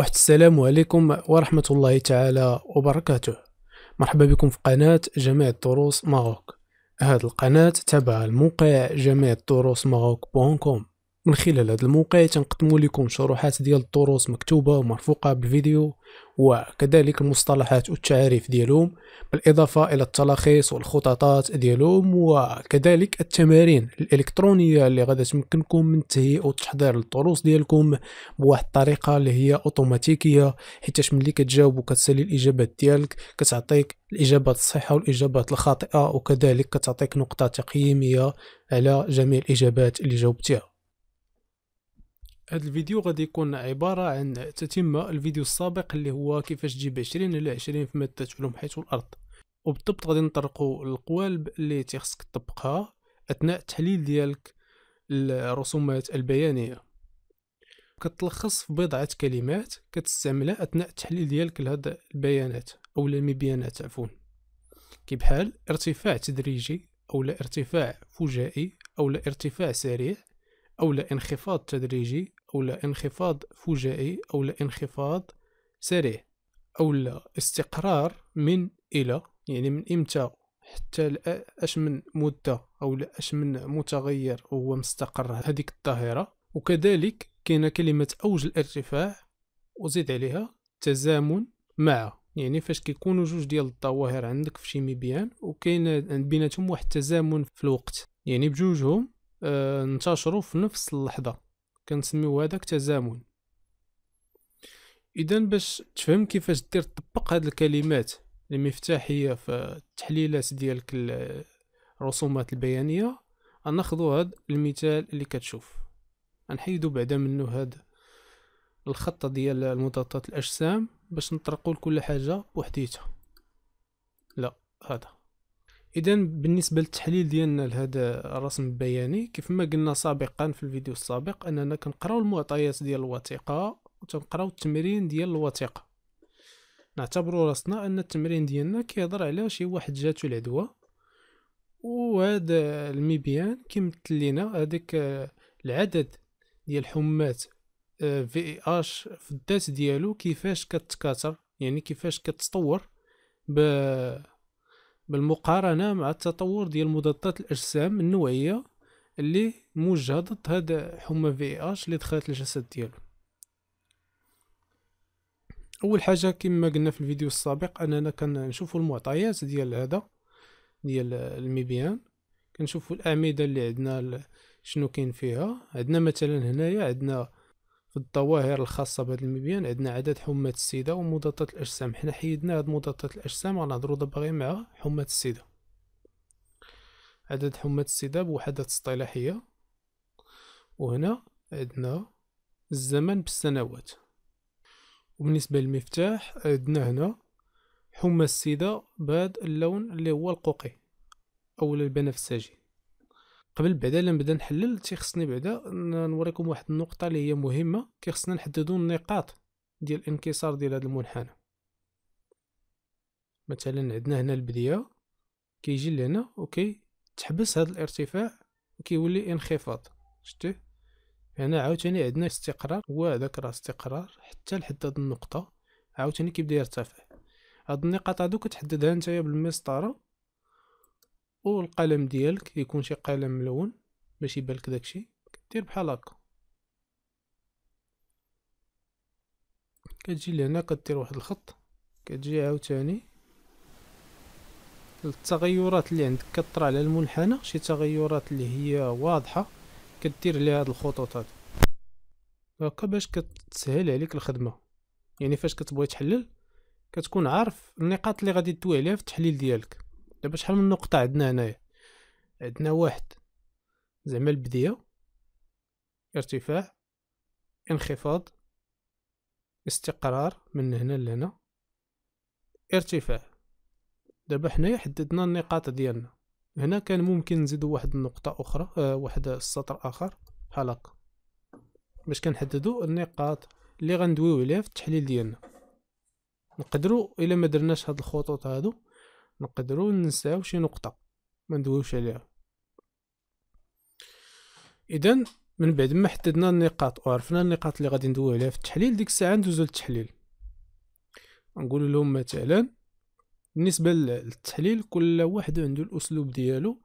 واحد السلام عليكم ورحمة الله تعالى وبركاته مرحبا بكم في قناة جميع الدروس ماروك هذه القناة تابعة لموقع جميع الدروس ماروك بون كوم من خلال هذا الموقع تنقدم لكم شروحات ديال الدروس مكتوبة ومرفوقة بالفيديو وكذلك المصطلحات والتعاريف ديالهم بالإضافة إلى التلخيص والخططات ديالهم وكذلك التمارين الإلكترونية اللي غادي تمكنكم من التهيئ وتحضير الدروس ديالكم بواحد الطريقة اللي هي أوتوماتيكية حيتاش ملي كتجاوب وكتسالي الإجابات ديالك كتعطيك الإجابات الصحيحة والإجابات الخاطئة وكذلك كتعطيك نقطة تقييمية على جميع الإجابات اللي جاوبتيها هذا الفيديو غادي يكون عبارة عن تتمة الفيديو السابق اللي هو كيفاش تجيب 20 الى 20 في مادة علوم حيث الارض وبالضبط غادي نطرقوا القوالب اللي تيخصك تطبقها اثناء التحليل ديالك الرسومات البيانية كتلخص في بضعة كلمات كتستعملها اثناء التحليل ديالك لهاد البيانات او المبيانات عفوا كي بحال ارتفاع تدريجي او لا ارتفاع فجائي او لا ارتفاع سريع أو لانخفاض انخفاض تدريجي أو لانخفاض انخفاض فجائي أو لانخفاض انخفاض سريع أو استقرار من إلى يعني من إمتى حتى اش من مده او اش من متغير هو مستقر هذيك الظاهره وكذلك كاينه كلمه اوج الارتفاع وزيد عليها تزامن مع يعني فاش كيكونوا جوج ديال الظواهر عندك في شي مبيان وكاين بيناتهم واحد التزامن في الوقت يعني بجوجهم آه، انتشروا في نفس اللحظه كنسميو هذاك تزامن اذا باش تفهم كيفاش دير تطبق هاد الكلمات المفتاحيه في التحليلات ديالك الرسومات البيانيه غناخذوا هاد المثال اللي كتشوف غنحيدو بعدا منه هاد الخط ديال المضادات الاجسام باش نطرقوا لكل حاجه بوحديتها لا هذا اذا بالنسبه للتحليل ديالنا لهذا الرسم البياني كيف ما قلنا سابقا في الفيديو السابق اننا كنقراو المعطيات ديال الوثيقه وتنقراو التمرين ديال الوثيقه نعتبروا راسنا ان التمرين ديالنا كيهضر على شي واحد جاتو العدوى وهذا المبيان كيمثل لنا هذاك العدد ديال الحمات في اي اش في الذات ديالو كيفاش كتكاثر يعني كيفاش كتطور بالمقارنه مع التطور ديال مضادات الاجسام النوعيه اللي موجهه ضد هاد حمى في اش اللي دخلت الجسد ديالو اول حاجه كما قلنا في الفيديو السابق اننا كنشوفوا المعطيات ديال هذا ديال الميبيان كنشوفوا الاعمده اللي عندنا شنو كاين فيها عندنا مثلا هنايا عندنا في الظواهر الخاصة بهذا المبيان عندنا عدد حمى السيدة ومضادات الأجسام حنا حيدنا هاد مضادات الأجسام غنهضرو دابا غير مع حمى السيدة عدد حمى السيدة بوحدات اصطلاحية وهنا عندنا الزمن بالسنوات وبالنسبة للمفتاح عندنا هنا حمى السيدة بهاد اللون اللي هو القوقي أو البنفسجي قبل بعدا نبدا نحلل تيخصني بعدا نوريكم واحد النقطه اللي هي مهمه كيخصنا نحددوا النقاط ديال الانكسار ديال هذا المنحنى مثلا عندنا هنا البديه كيجي لهنا اوكي تحبس هذا الارتفاع وكيولي انخفاض شتي هنا عاوتاني عندنا استقرار وهذاك راه استقرار حتى لحد هاد النقطه عاوتاني كيبدا يرتفع هاد النقاط هادو كتحددها نتايا بالمسطره والقلم ديالك يكون شي قلم ملون باش لك داكشي كدير بحال هكا كتجي لهنا كدير واحد الخط كتجي عاوتاني التغيرات اللي عندك كطرى على المنحنى شي تغيرات اللي هي واضحه كدير ليها هاد الخطوط هادي هكا باش كتسهل عليك الخدمه يعني فاش كتبغي تحلل كتكون عارف النقاط اللي غادي دوي عليها في التحليل ديالك دابا شحال من نقطة عندنا هنايا عندنا واحد زعما البدية ارتفاع انخفاض استقرار من هنا لهنا ارتفاع دابا حنايا حددنا النقاط ديالنا هنا كان ممكن نزيدو واحد النقطة أخرى آه واحد السطر آخر بحال هكا باش كنحددو النقاط اللي غندويو عليها في التحليل ديالنا نقدروا الا ما درناش هاد الخطوط هادو نقدروا ننساو شي نقطه ما ندويوش عليها اذا من بعد ما حددنا النقاط وعرفنا النقاط اللي غادي ندويو عليها في التحليل ديك الساعه ندوزو للتحليل نقول لهم مثلا بالنسبه للتحليل كل واحد عنده الاسلوب ديالو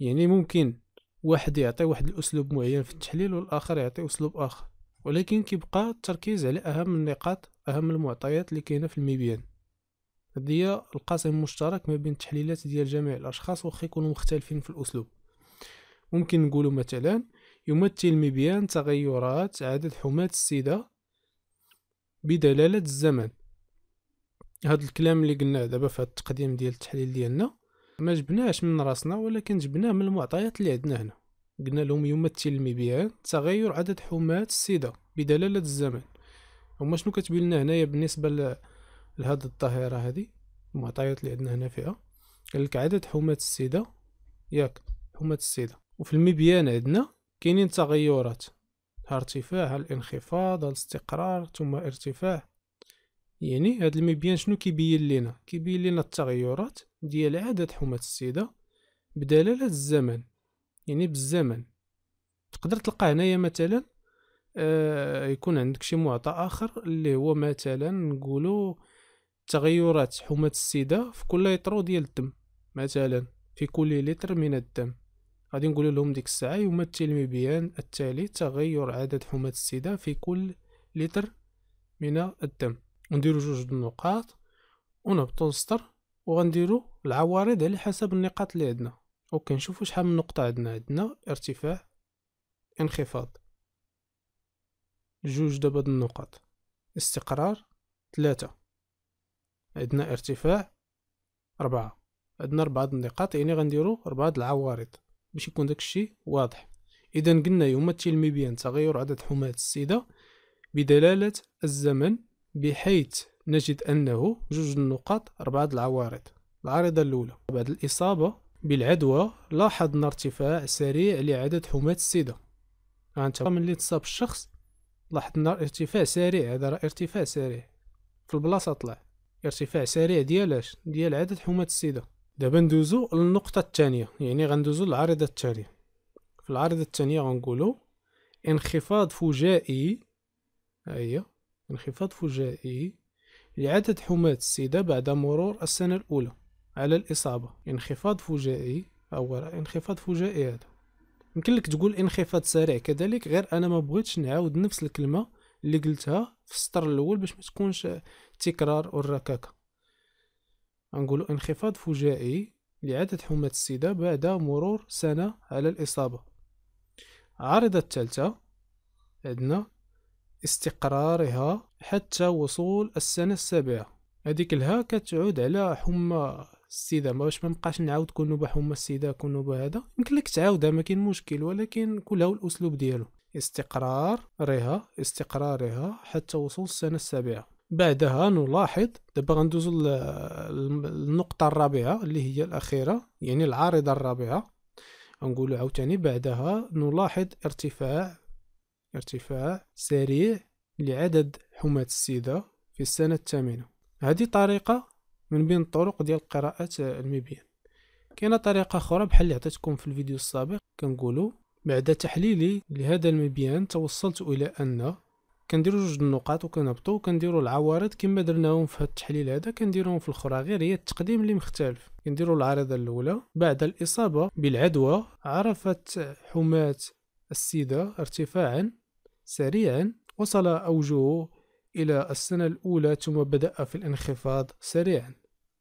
يعني ممكن واحد يعطي واحد الاسلوب معين في التحليل والاخر يعطي اسلوب اخر ولكن كيبقى التركيز على اهم النقاط اهم المعطيات اللي كاينه في الميبيان هذه القاسم المشترك ما بين التحليلات ديال جميع الاشخاص واخا يكونوا مختلفين في الاسلوب ممكن نقولوا مثلا يمثل مبيان تغيرات عدد حماة السيدة بدلالة الزمن هاد الكلام اللي قلناه دابا في التقديم ديال التحليل ديالنا ما جبناهش من راسنا ولكن جبناه من المعطيات اللي عندنا هنا قلنا لهم يمثل المبيان تغير عدد حماة السيدة بدلالة الزمن هما شنو كتبين لنا هنايا بالنسبة لهاد الظاهرة هذه المعطيات اللي عندنا هنا فيها قال لك عدد حمات السيدة ياك حمات السيدة وفي المبيان عندنا كاينين تغيرات ها ارتفاع ها الانخفاض ها الاستقرار ثم ارتفاع يعني هاد المبيان شنو كيبين لينا كيبين لينا التغيرات ديال عدد حمات السيدة بدلالة الزمن يعني بالزمن تقدر تلقى هنايا مثلا آه يكون عندك شي معطى اخر اللي هو مثلا نقولوا تغيرات حمى السيدة في كل لترو ديال الدم مثلا في كل لتر من الدم غادي نقول لهم ديك الساعة يمثل مبيان التالي تغير عدد حمى السيدة في كل لتر من الدم ونديرو جوج النقاط ونهبطو للسطر وغنديرو العوارض على حسب النقاط اللي عندنا وكنشوفو شحال من نقطة عندنا عندنا ارتفاع انخفاض جوج دابا النقاط استقرار ثلاثة عندنا ارتفاع ربعة عندنا ربعة النقاط يعني غنديرو ربعة العوارض باش يكون داكشي واضح اذا قلنا يمثل مبيان تغير عدد حمات السيدة بدلالة الزمن بحيث نجد انه جوج النقاط ربعة العوارض العارضة الاولى بعد الاصابة بالعدوى لاحظنا ارتفاع سريع لعدد حمات السيدة انت من اللي تصاب الشخص لاحظنا ارتفاع سريع هذا راه ارتفاع سريع في البلاصه طلع ارتفاع سريع ديالاش ديال عدد حمات السيده دابا ندوزو للنقطه الثانيه يعني غندوزو للعارضه الثانيه في العارضه الثانيه غنقولو انخفاض فجائي هاهي هي انخفاض فجائي لعدد حمات السيده بعد مرور السنه الاولى على الاصابه انخفاض فجائي هو انخفاض فجائي هذا يمكن لك تقول انخفاض سريع كذلك غير انا ما بغيتش نعاود نفس الكلمه اللي قلتها في السطر الاول باش ما تكونش التكرار والركاكة نقولوا انخفاض فجائي لعدد حمى السيدة بعد مرور سنة على الإصابة عارضة الثالثة عندنا استقرارها حتى وصول السنة السابعة هذيك الها كتعود على حمى السيدة ما باش ما نبقاش نعاود كل نوبة حمى السيدة كل نوبة هذا يمكن لك تعاودها ما كاين مشكل ولكن كله الأسلوب ديالو استقرار رها استقرارها حتى وصول السنة السابعة بعدها نلاحظ دابا غندوزو للنقطة الرابعة اللي هي الأخيرة يعني العارضة الرابعة غنقولو عاوتاني بعدها نلاحظ ارتفاع ارتفاع سريع لعدد حماة السيدة في السنة الثامنة هذه طريقة من بين الطرق ديال قراءة المبيان كاينه طريقة أخرى بحال اللي عطيتكم في الفيديو السابق كنقولو بعد تحليلي لهذا المبيان توصلت إلى أن كنديرو جوج النقاط وكنهبطو وكنديرو العوارض كما درناهم في هاد التحليل هذا كنديروهم في الاخرى غير هي التقديم اللي مختلف كنديرو العارضه الاولى بعد الاصابه بالعدوى عرفت حماة السيده ارتفاعا سريعا وصل اوجهه الى السنه الاولى ثم بدا في الانخفاض سريعا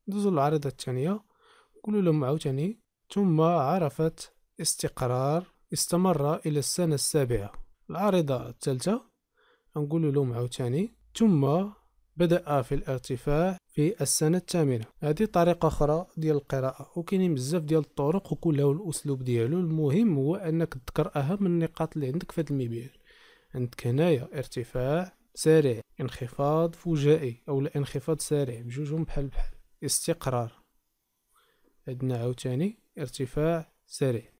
ندوزو للعارضه الثانيه نقولو لهم عاوتاني ثم عرفت استقرار استمر الى السنه السابعه العارضه الثالثه نقول لهم عاوتاني ثم بدأ في الارتفاع في السنة الثامنة هذه طريقة أخرى ديال القراءة وكاينين بزاف ديال الطرق وكلها الأسلوب ديالو المهم هو أنك تذكر أهم النقاط اللي عندك في هذا المبيان عندك هنايا ارتفاع سريع انخفاض فجائي أو انخفاض سريع بجوجهم بحال بحال استقرار عندنا عاوتاني ارتفاع سريع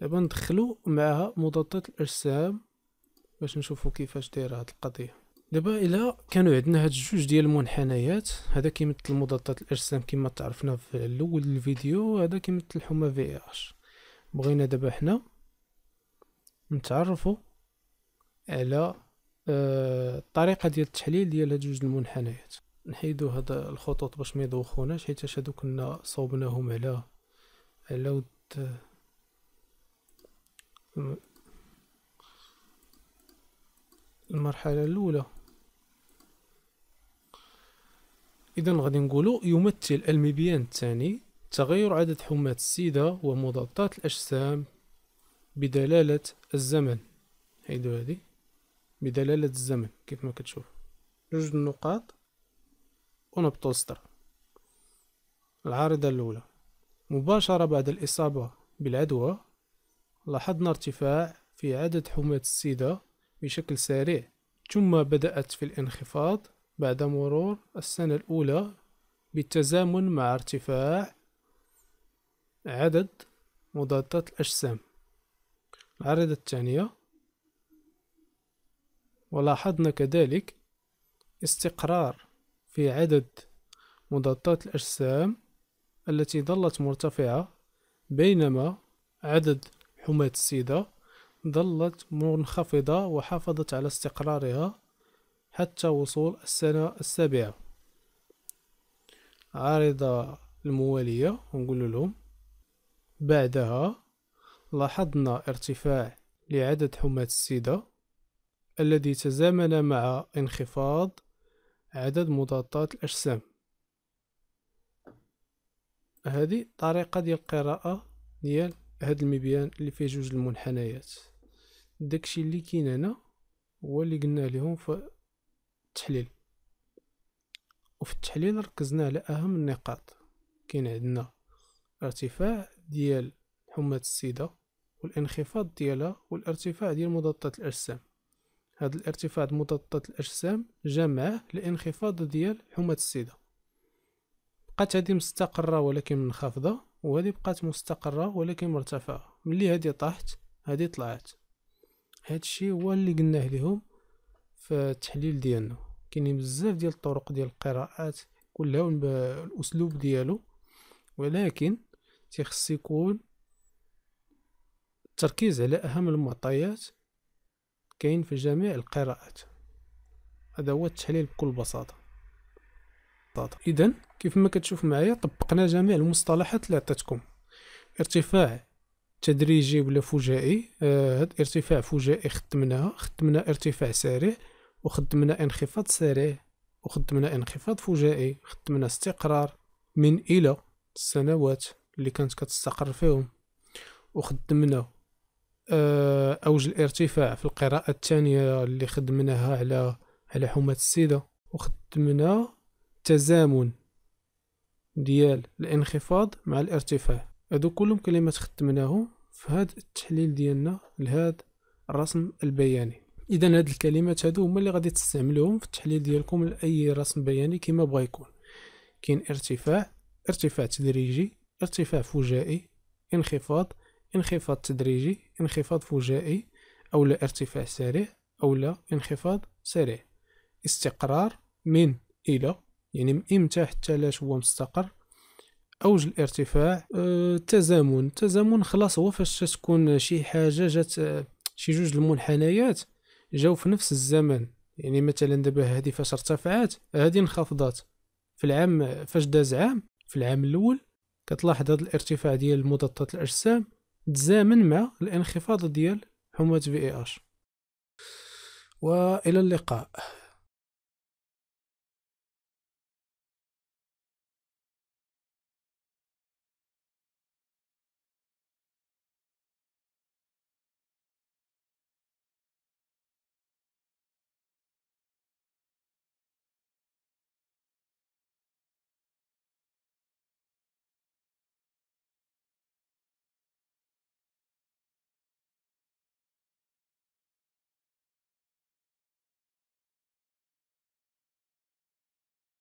دابا ندخلو معها مضادات الاجسام باش نشوفو كيفاش دايره هاد القضيه دابا الا كانوا عندنا هاد جوج ديال المنحنيات هذا كيمثل مضادات الاجسام كما تعرفنا في الاول الفيديو هذا كيمثل حمى في اش بغينا دابا حنا نتعرفوا على الطريقه آه، ديال التحليل ديال هاد جوج المنحنيات نحيدو هاد الخطوط باش ما يدوخوناش حيت هادو كنا صوبناهم على على ود المرحلة الأولى إذا غادي نقولوا يمثل المبيان الثاني تغير عدد حمات السيدة ومضادات الأجسام بدلالة الزمن هيدو هذه بدلالة الزمن كيف ما كتشوف جوج النقاط ونبتوستر العارضة الأولى مباشرة بعد الإصابة بالعدوى لاحظنا ارتفاع في عدد حماة السيدة بشكل سريع ثم بدأت في الانخفاض بعد مرور السنة الأولى بالتزامن مع ارتفاع عدد مضادات الأجسام العارضة الثانية ولاحظنا كذلك استقرار في عدد مضادات الأجسام التي ظلت مرتفعة بينما عدد حماة السيدة ظلت منخفضة وحافظت على استقرارها حتى وصول السنة السابعة عارضة الموالية ونقول لهم بعدها لاحظنا ارتفاع لعدد حماة السيدة الذي تزامن مع انخفاض عدد مضادات الأجسام هذه طريقة ديال القراءة ديال هاد المبيان اللي فيه جوج المنحنيات داكشي اللي كاين هنا هو اللي قلنا لهم في التحليل وفي التحليل ركزنا على اهم النقاط كاين عندنا ارتفاع ديال حمى السيدة والانخفاض ديالها والارتفاع ديال مضادات الاجسام هذا الارتفاع ديال مضادات الاجسام جا معاه الانخفاض ديال حمى السيدة بقات هذه مستقرة ولكن منخفضة وهذه بقات مستقرة ولكن مرتفعة ملي هذه طاحت هذه طلعت هذا الشيء هو اللي قلناه لهم في التحليل ديالنا كاينين بزاف ديال الطرق ديال القراءات كلها بالاسلوب ديالو ولكن تيخص يكون التركيز على اهم المعطيات كاين في جميع القراءات هذا هو التحليل بكل بساطه اذا كيف ما كتشوف معايا طبقنا جميع المصطلحات اللي عطيتكم ارتفاع تدريجي ولا فجائي آه، هاد آه ارتفاع فجائي خدمناه خدمنا ارتفاع سريع وخدمنا انخفاض سريع وخدمنا انخفاض فجائي خدمنا استقرار من الى السنوات اللي كانت كتستقر فيهم وخدمنا آه اوج الارتفاع في القراءه الثانيه اللي خدمناها على على حومة السيده وخدمنا تزامن ديال الانخفاض مع الارتفاع هادو كلهم كلمات خدمناهم في هاد التحليل ديالنا لهاد الرسم البياني اذا هاد الكلمات هادو هما اللي غادي تستعملوهم في التحليل ديالكم لاي رسم بياني كما بغا يكون كاين ارتفاع ارتفاع تدريجي ارتفاع فجائي انخفاض انخفاض تدريجي انخفاض فجائي او لا ارتفاع سريع او لا انخفاض سريع استقرار من الى يعني من امتى حتى لاش هو مستقر اوج الارتفاع التزامن آه، التزامن خلاص هو فاش تكون شي حاجه جات آه، شي جوج المنحنيات جاو في نفس الزمن يعني مثلا دابا هذه فاش ارتفعت هذه انخفضت في العام فاش داز عام في العام الاول كتلاحظ هذا الارتفاع ديال مضادات الاجسام تزامن مع الانخفاض ديال حمى في اي اش والى اللقاء